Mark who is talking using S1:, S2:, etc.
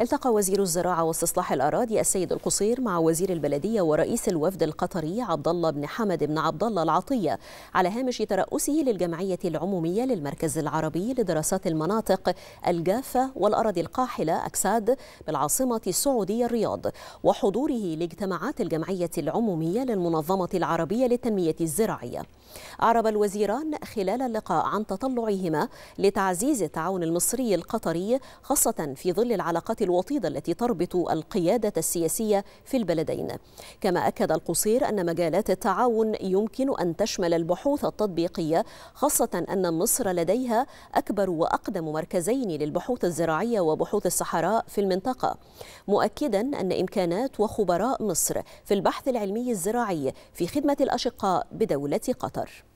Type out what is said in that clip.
S1: التقى وزير الزراعة واستصلاح الأراضي السيد القصير مع وزير البلدية ورئيس الوفد القطري عبد الله بن حمد بن عبد الله العطية على هامش ترأسه للجمعية العمومية للمركز العربي لدراسات المناطق الجافة والأراضي القاحلة أكساد بالعاصمة السعودية الرياض وحضوره لاجتماعات الجمعية العمومية للمنظمة العربية للتنمية الزراعية. أعرب الوزيران خلال اللقاء عن تطلعهما لتعزيز التعاون المصري القطري خاصة في ظل العلاقات الوطيدة التي تربط القيادة السياسية في البلدين كما أكد القصير أن مجالات التعاون يمكن أن تشمل البحوث التطبيقية خاصة أن مصر لديها أكبر وأقدم مركزين للبحوث الزراعية وبحوث الصحراء في المنطقة مؤكدا أن إمكانات وخبراء مصر في البحث العلمي الزراعي في خدمة الأشقاء بدولة قطر